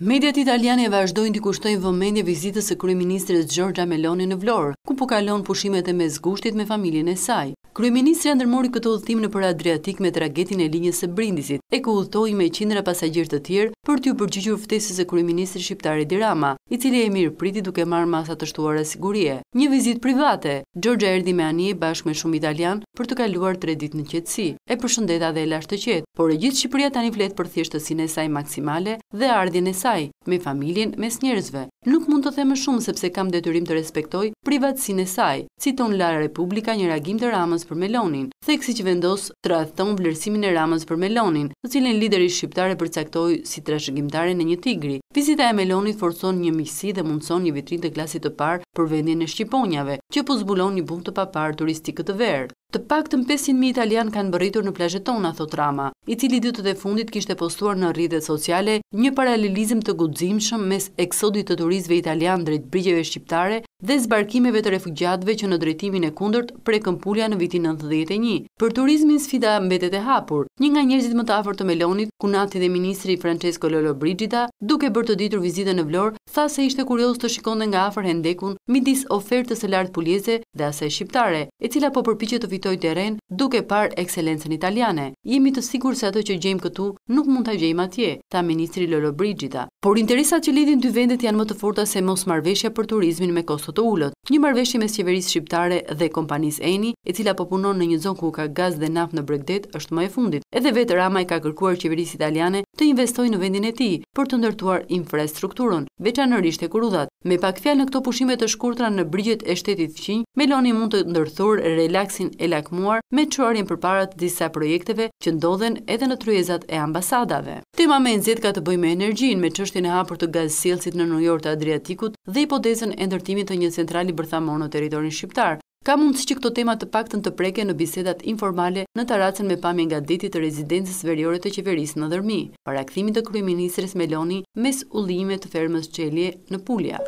Mediat italiane e vazhdojnë të kushtojnë vëmendje vizitës e kryeministrit Gjorgja Meloni në Vlorë, ku po kalon pushimet e mezgushtit me familjen e saj. Kryeministri ndërmori këtë udhtim në për Adriatik me tragetin e linjës së Brindisit e ku udhtoi me qindra pasagjerë të tjerë për të përgjigjur ftesës së kryeministrit shqiptar Edi Rama, i cili e mirë priti duke marrë masa të shtuara sigurie. Një vizitë private, Giorgia erdhi me anije bashkë me shumë italian për të kaluar 3 ditë në qetësi. E përshëndeta dhe e lashtë të qetë por e gjithë Shqipëria tani flet për thjeshtësin e saj maksimale dhe ardhjen e saj, me familjen, mes njerëzve. Nuk mund të themë shumë sepse kam detyrim të respektoj privatsin e saj, si ton Lara Republika një reagim të ramës për Melonin, theksi që vendos të rathëton vlerësimin e ramës për Melonin, të cilin lideri shqiptare përcaktoj si trashëgimtare në një tigri. Vizita e Melonit forson një misi dhe mundson një vitrin të klasit të parë për vendin e Shqiponjave, që po zbulon një bum të papar turistikë të verë. Të pak të mi italian kanë bërritur në plajët tona, thot Rama, i cili ditët e fundit kishte postuar në rridet sociale një paralelizim të gudzimshëm mes eksodit të turizve italian drejt brigjeve shqiptare dhe zbarkimeve të refugjatve që në drejtimin e kundërt për këmpulja në vitin 91. Për turizmin sfida mbetet e hapur, një nga njerëzit më të afër të melonit, kunati dhe ministri Francesco Lolo Brigida, duke bërë të ditur vizite në Vlorë, tha se ishte kurios të shikon dhe nga afër hendekun, midis ofertës e lartë puljeze dhe ase shqiptare, e cila po përpiche të fitoj të eren duke par ekselencen italiane. Jemi të sigur se ato që gjejmë këtu nuk mund të gjejmë atje, tha ministri Lolo Brigida. Por interesat që lidin dy vendet janë më të forta se mos marveshja për turizmin me kost të të ulët. Një marrëveshje mes qeverisë shqiptare dhe kompanisë Eni, e cila po punon në një zonë ku ka gaz dhe naftë në Bregdet, është më e fundit. Edhe vetë Rama i ka kërkuar qeverisë italiane të investoj në vendin e ti për të ndërtuar infrastrukturën, veçanërisht e kurudat. Me pak fjal në këto pushimet të shkurtra në brigjet e shtetit qinj, Meloni mund të ndërthur relaxin e lakmuar me qërarjen për parat disa projekteve që ndodhen edhe në tryezat e ambasadave. Tema me nëzit ka të bëj me energjin me qështin e hapur të gazësilësit në New York të Adriatikut dhe hipotezën e ndërtimit të një centrali bërthamon në teritorin shqiptar, Ka mundës që këto tema të paktën të preke në bisedat informale në taracën me pamje nga deti të rezidencës veriore të qeverisë në dërmi, para këthimi të kryeministres Meloni mes ullime të fermës qelje në pulja.